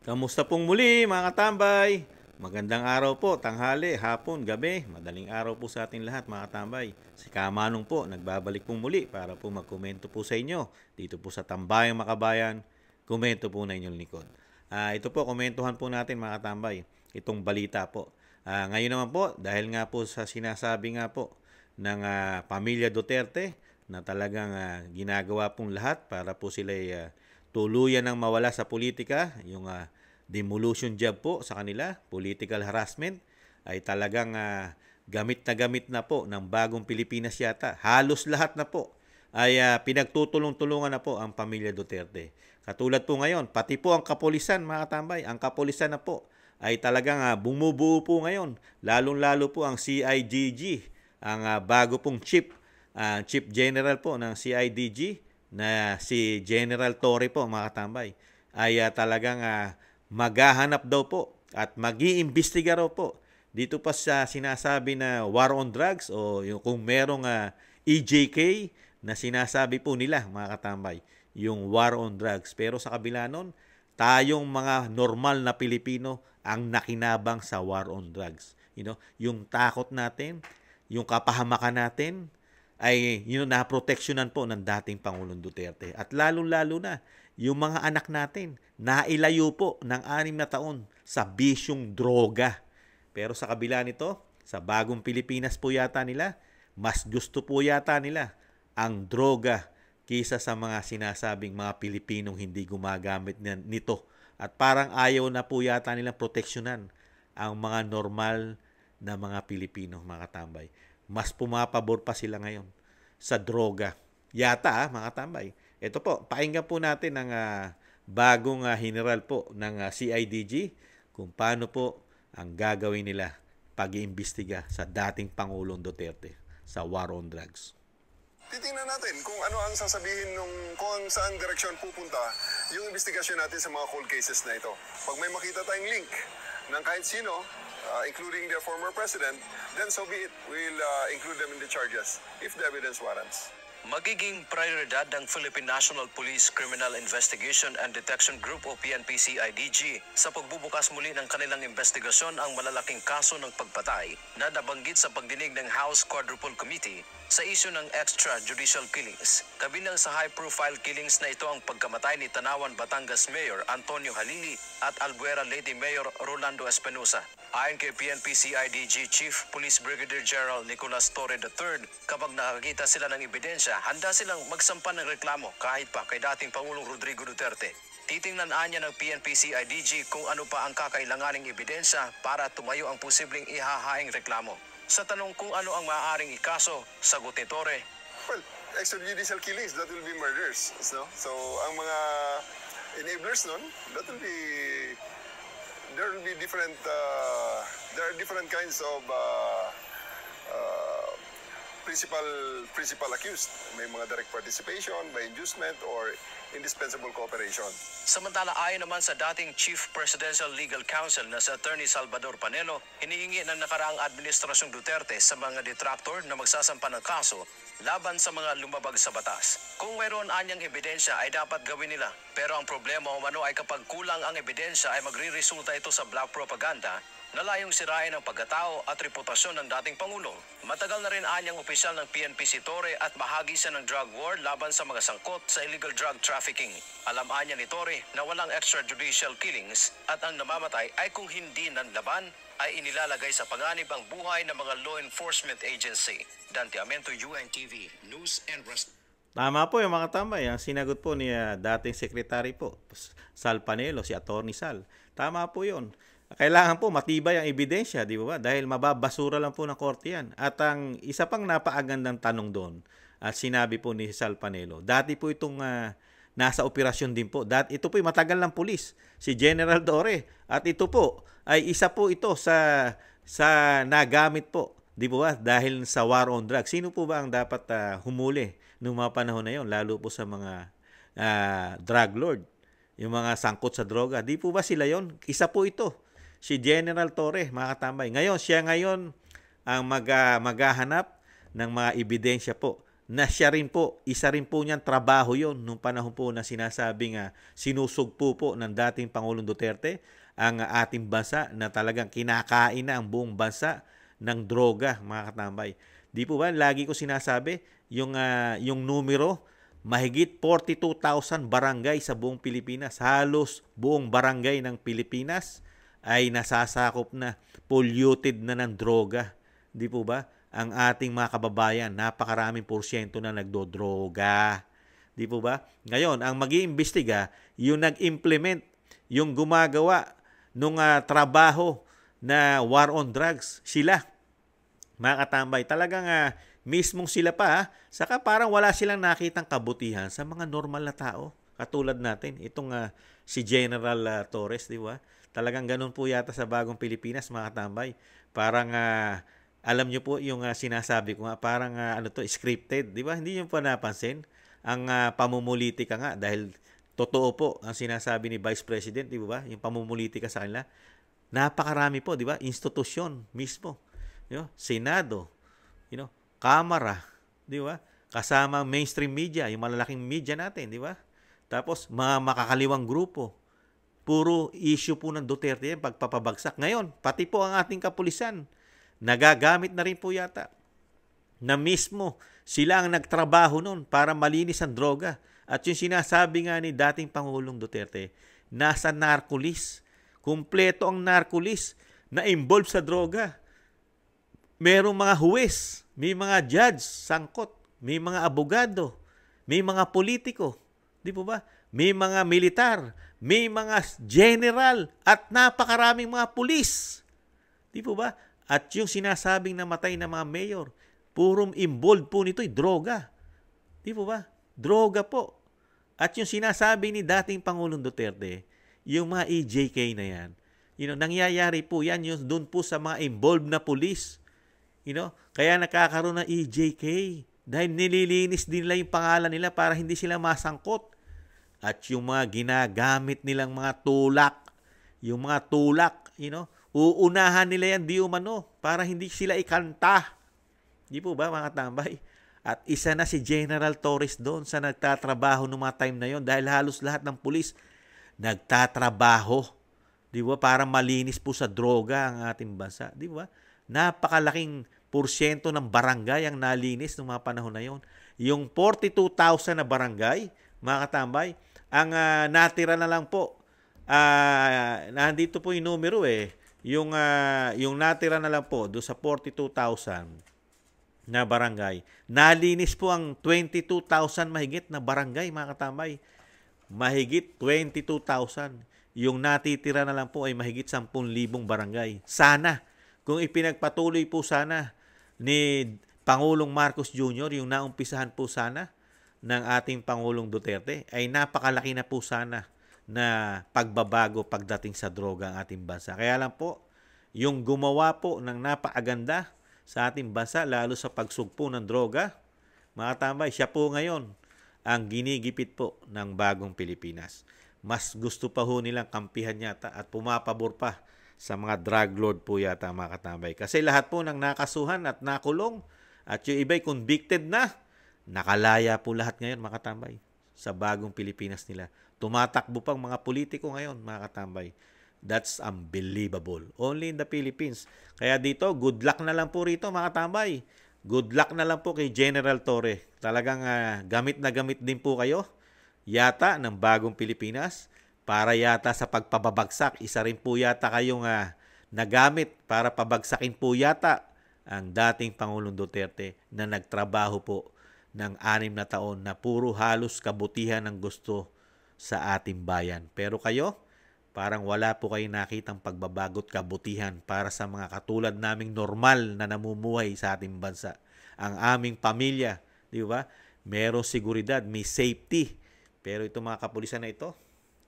Kamusta pong muli mga katambay? Magandang araw po, tanghali, hapon, gabi, madaling araw po sa ating lahat mga katambay. Si Kamanong po, nagbabalik pong muli para po magkomento po sa inyo dito po sa Tambayang Makabayan. Komento po na inyong likod. Uh, ito po, komentuhan po natin mga katambay, itong balita po. Uh, ngayon naman po, dahil nga po sa sinasabi nga po ng uh, pamilya Duterte na talagang uh, ginagawa pong lahat para po sila uh, tuluyan ng mawala sa politika, yung uh, demolition job po sa kanila, political harassment, ay talagang uh, gamit na gamit na po ng bagong Pilipinas yata. Halos lahat na po ay uh, pinagtutulong-tulungan na po ang pamilya Duterte. Katulad po ngayon, pati po ang kapulisan mga tambay, ang kapulisan na po ay talagang uh, bumubuo po ngayon. Lalong-lalo po ang CIGG, ang uh, bago pong chief, uh, chief general po ng CIDG na si General Torre po mga katambay ay uh, talagang uh, maghahanap daw po at mag-iimbestiga raw po dito pa sa sinasabi na war on drugs o yung kung merong uh, ah, EJK na sinasabi po nila mga katambay yung war on drugs pero sa kabila nun tayong mga normal na Pilipino ang nakinabang sa war on drugs you know yung takot natin yung kapahamakan natin ay you know, proteksyonan po ng dating Pangulong Duterte. At lalong-lalo na yung mga anak natin nailayo po ng anim na taon sa bisyong droga. Pero sa kabila nito, sa bagong Pilipinas po yata nila, mas gusto po yata nila ang droga kisa sa mga sinasabing mga Pilipinong hindi gumagamit nito. At parang ayaw na po yata nilang proteksyonan ang mga normal na mga Pilipino, mga tambay mas pumapabor pa sila ngayon sa droga. Yata ah, mga tambay. Ito po, painggan po natin ang uh, bagong uh, general po ng uh, CIDG kung paano po ang gagawin nila pag-iimbestiga sa dating Pangulong Duterte sa war on drugs. Titingnan natin kung ano ang sasabihin nung kung saan direksyon pupunta yung investigasyon natin sa mga cold cases na ito. Pag may makita tayong link ng kahit sino uh, including their former president, then so be it. We'll uh, include them in the charges if the evidence warrants. Magiging prioridad ng Philippine National Police Criminal Investigation and Detection Group o PNPCIDG sa pagbubukas muli ng kanilang investigasyon ang malalaking kaso ng pagpatay na nabanggit sa pagdinig ng House Quadruple Committee sa isyu ng extrajudicial killings. Kabilang sa high-profile killings na ito ang pagkamatay ni Tanawan Batangas Mayor Antonio Halili at Albuera Lady Mayor Rolando Espinosa. Ayon kay PNP CIDG Chief Police Brigadier General Nicolas Torre III, kapag nakakita sila ng ebidensya, handa silang magsampan ng reklamo kahit pa kay dating Pangulong Rodrigo Duterte. Titingnan niya ng PNP CIDG kung ano pa ang kakailanganing ebidensya para tumayo ang posibleng ihahaing reklamo. Sa tanong kung ano ang maaaring ikaso, sagot ni Torre. Well, extrajudicial killings, that will be murders. So, So, ang mga enablers nun, that will be there will be different uh, there are different kinds of uh, uh, principal principal accused may mga direct participation by inducement or indispensable cooperation Samantala ay naman sa dating Chief Presidential Legal Counsel na si Attorney Salvador Panelo hinihingi ng nakaraang administrasyong Duterte sa mga detractor na magsasampa ng kaso laban sa mga lumabag sa batas. Kung mayroon anyang ebidensya ay dapat gawin nila. Pero ang problema o umano ay kapag kulang ang ebidensya ay magriresulta ito sa black propaganda na layong sirain ang pagkatao at reputasyon ng dating Pangulo. Matagal na rin anyang opisyal ng PNP si Torre at bahagi siya ng drug war laban sa mga sangkot sa illegal drug trafficking. Alam anya ni Torre na walang extrajudicial killings at ang namamatay ay kung hindi nanlaban ay inilalagay sa panganib ang buhay ng mga law enforcement agency. Dante Amento, UNTV, News and Response. Tama po yung mga tambay. Ang ah. sinagot po ni uh, dating sekretary po, Sal Panelo, si Atty. Sal. Tama po yon. Kailangan po matibay ang ebidensya, di ba? Dahil mababasura lang po ng korte yan. At ang isa pang napaagandang tanong doon, at sinabi po ni Sal Panelo, dati po itong uh, nasa operasyon din po. Dat, ito po matagal ng pulis, si General Dore. At ito po ay isa po ito sa sa nagamit po, di ba? Dahil sa war on drugs. Sino po ba ang dapat uh, humuli noong mga panahon na yon lalo po sa mga uh, drug lord, yung mga sangkot sa droga? Di po ba sila yon? Isa po ito si General Torre, mga katambay. Ngayon, siya ngayon ang mag, uh, maghahanap ng mga ebidensya po na siya rin po, isa rin po niyang trabaho yon nung panahon po na sinasabing uh, sinusugpo po ng dating Pangulong Duterte ang uh, ating bansa na talagang kinakain na ang buong bansa ng droga, mga katambay. Di po ba, lagi ko sinasabi, yung, uh, yung numero, mahigit 42,000 barangay sa buong Pilipinas, halos buong barangay ng Pilipinas ay nasasakop na, polluted na ng droga. Di po ba? Ang ating mga kababayan, napakaraming porsyento na nagdodroga. Di po ba? Ngayon, ang mag iimbestiga yung nag-implement, yung gumagawa nung uh, trabaho na war on drugs, sila. Mga katambay, talagang uh, mismong sila pa, ha? Ah. saka parang wala silang nakitang kabutihan sa mga normal na tao. Katulad natin, itong uh, si General uh, Torres, di ba? Talagang ganun po yata sa bagong Pilipinas mga tambay. Parang uh, alam nyo po yung uh, sinasabi ko nga, parang uh, ano to, scripted, di ba? Hindi nyo po napansin ang uh, pamumulitika nga dahil totoo po ang sinasabi ni Vice President, di ba? Yung pamumulitika sa kanila. Napakarami po, di ba? Institusyon mismo. You know? Senado, you know, Kamara, di ba? Kasama mainstream media, yung malalaking media natin, di ba? Tapos mga makakaliwang grupo, Puro issue po ng Duterte yung pagpapabagsak. Ngayon, pati po ang ating kapulisan, nagagamit na rin po yata na mismo sila ang nagtrabaho noon para malinis ang droga. At yung sinasabi nga ni dating Pangulong Duterte, nasa narcolis. Kumpleto ang narcolis na involved sa droga. Merong mga huwes, may mga judge, sangkot, may mga abogado, may mga politiko, di po ba? May mga militar, may mga general at napakaraming mga pulis. Di po ba? At yung sinasabing namatay na mga mayor, purong involved po nito ay droga. Di po ba? Droga po. At yung sinasabi ni dating Pangulong Duterte, yung mga EJK na yan, you know, nangyayari po yan yung doon po sa mga involved na pulis. You know, kaya nakakaroon ng EJK dahil nililinis din nila yung pangalan nila para hindi sila masangkot at yung mga ginagamit nilang mga tulak, yung mga tulak, you know, uunahan nila yan di umano para hindi sila ikanta. Di po ba mga tambay? At isa na si General Torres doon sa nagtatrabaho noong mga time na yon dahil halos lahat ng pulis nagtatrabaho. Di ba? Para malinis po sa droga ang ating bansa. Di ba? Napakalaking porsyento ng barangay ang nalinis noong mga panahon na yon. Yung 42,000 na barangay, mga katambay, ang uh, natira na lang po, uh, nandito po yung numero eh. Yung, uh, yung natira na lang po, do sa 42,000 na barangay. Nalinis po ang 22,000 mahigit na barangay, mga katambay. Mahigit 22,000. Yung natitira na lang po ay mahigit 10,000 barangay. Sana, kung ipinagpatuloy po sana ni Pangulong Marcos Jr., yung naumpisahan po sana, ng ating Pangulong Duterte ay napakalaki na po sana na pagbabago pagdating sa droga ang ating bansa. Kaya lang po, yung gumawa po ng napaaganda sa ating bansa, lalo sa pagsugpo ng droga, mga tambay, siya po ngayon ang ginigipit po ng bagong Pilipinas. Mas gusto pa ho nilang kampihan yata at pumapabor pa sa mga drug lord po yata mga katambay. Kasi lahat po ng nakasuhan at nakulong at yung iba'y convicted na Nakalaya po lahat ngayon mga katambay sa bagong Pilipinas nila. Tumatakbo pang mga politiko ngayon mga katambay. That's unbelievable. Only in the Philippines. Kaya dito, good luck na lang po rito mga katambay. Good luck na lang po kay General Torre. Talagang uh, gamit na gamit din po kayo yata ng bagong Pilipinas para yata sa pagpababagsak. Isa rin po yata kayong uh, nagamit para pabagsakin po yata ang dating Pangulong Duterte na nagtrabaho po ng anim na taon na puro halos kabutihan ang gusto sa ating bayan. Pero kayo, parang wala po kayong nakitang pagbabagot kabutihan para sa mga katulad naming normal na namumuhay sa ating bansa. Ang aming pamilya, di ba? Merong seguridad, may safety. Pero itong mga kapulisan na ito,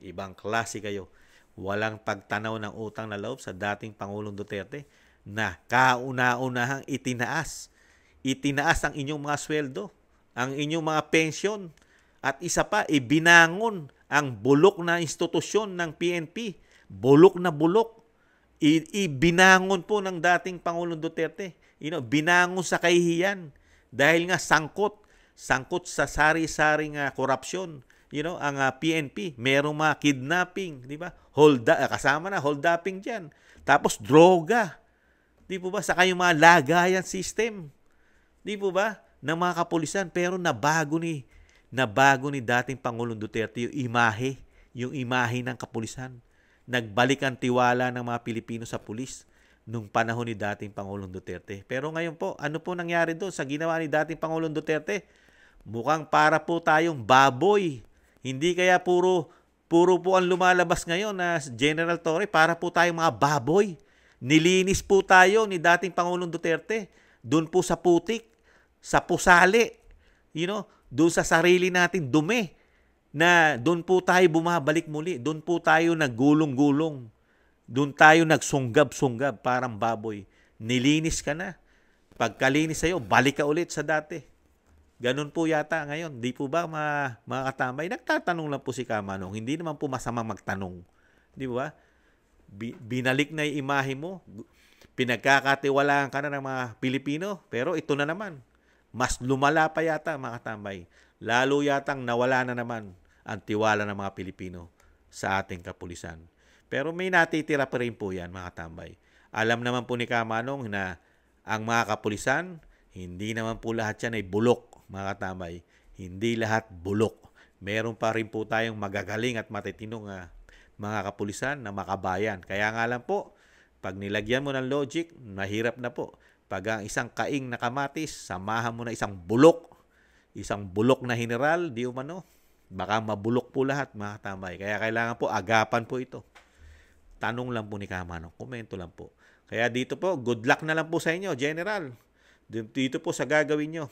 ibang klase kayo. Walang pagtanaw ng utang na loob sa dating Pangulong Duterte na kauna-unahang itinaas. Itinaas ang inyong mga sweldo ang inyong mga pensyon at isa pa, ibinangon ang bulok na institusyon ng PNP. Bulok na bulok. Ibinangon po ng dating Pangulong Duterte. You know, binangon sa kahihiyan dahil nga sangkot. Sangkot sa sari-saring uh, korupsyon. You know, ang uh, ah, PNP, merong mga kidnapping, di ba? Hold uh, ah, kasama na hold upping diyan. Tapos droga. Di po ba? sa yung mga lagayan system. Di po ba? ng mga kapulisan pero nabago ni nabago ni dating Pangulong Duterte yung imahe, yung imahe ng kapulisan. Nagbalik ang tiwala ng mga Pilipino sa pulis nung panahon ni dating Pangulong Duterte. Pero ngayon po, ano po nangyari doon sa ginawa ni dating Pangulong Duterte? Mukhang para po tayong baboy. Hindi kaya puro puro po ang lumalabas ngayon na General Torre para po tayong mga baboy. Nilinis po tayo ni dating Pangulong Duterte doon po sa putik sa pusali, you know, doon sa sarili natin dumi na doon po tayo bumabalik muli, doon po tayo naggulong-gulong, doon tayo nagsunggab-sunggab parang baboy. Nilinis ka na. Pagkalinis sa'yo, balik ka ulit sa dati. Ganun po yata ngayon. Di po ba mga, mga Nagtatanong lang po si Kamanong. Hindi naman po masama magtanong. Di ba? binalik na yung imahe mo. Pinagkakatiwalaan ka na ng mga Pilipino. Pero ito na naman mas lumala pa yata mga tambay. Lalo yatang nawala na naman ang tiwala ng mga Pilipino sa ating kapulisan. Pero may natitira pa rin po yan mga tambay. Alam naman po ni Kamanong na ang mga kapulisan, hindi naman po lahat yan ay bulok mga tambay. Hindi lahat bulok. Meron pa rin po tayong magagaling at matitinong uh, mga kapulisan na makabayan. Kaya nga lang po, pag nilagyan mo ng logic, mahirap na po. Pag ang isang kaing nakamatis, samahan mo na isang bulok, isang bulok na general, di umano, baka mabulok po lahat mga Kaya kailangan po agapan po ito. Tanong lang po ni Kamano, komento lang po. Kaya dito po, good luck na lang po sa inyo, General. Dito po sa gagawin nyo.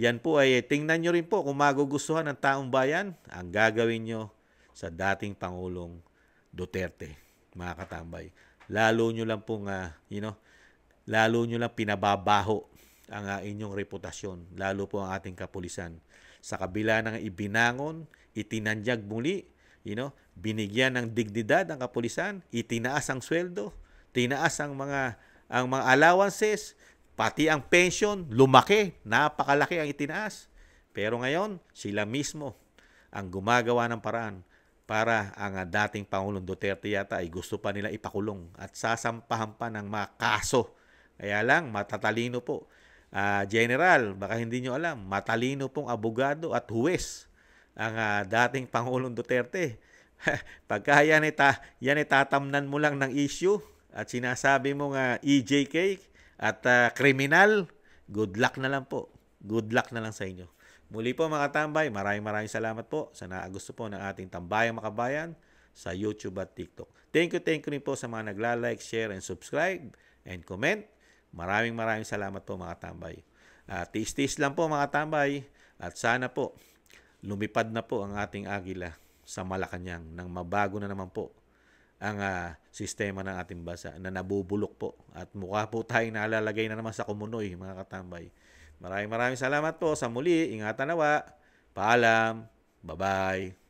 Yan po ay tingnan nyo rin po kung magugustuhan ng taong bayan ang gagawin nyo sa dating Pangulong Duterte, mga katambay. Lalo nyo lang pong, uh, you know, lalo nyo lang pinababaho ang ah, inyong reputasyon, lalo po ang ating kapulisan. Sa kabila ng ibinangon, itinanjag muli, you know, binigyan ng dignidad ang kapulisan, itinaas ang sweldo, tinaas ang mga ang mga allowances, pati ang pension, lumaki, napakalaki ang itinaas. Pero ngayon, sila mismo ang gumagawa ng paraan para ang ah, dating Pangulong Duterte yata ay gusto pa nila ipakulong at sasampahan pa ng mga kaso kaya lang, matatalino po. Uh, General, baka hindi nyo alam, matalino pong abogado at huwes ang uh, dating Pangulong Duterte. Pagka yan ay, ta, yan ay tatamnan mo lang ng issue at sinasabi mo nga EJK at uh, kriminal, good luck na lang po. Good luck na lang sa inyo. Muli po mga tambay, maraming maraming salamat po sa naagusto po ng ating tambayang makabayan sa YouTube at TikTok. Thank you, thank you rin po sa mga nagla-like, share, and subscribe, and comment. Maraming maraming salamat po mga tambay. At uh, tiis-tiis lang po mga tambay at sana po lumipad na po ang ating agila sa Malacanang nang mabago na naman po ang uh, sistema ng ating bansa na nabubulok po at mukha po tayong nalalagay na naman sa kumunoy mga katambay. Maraming maraming salamat po sa muli. Ingatan nawa. Paalam. Bye-bye.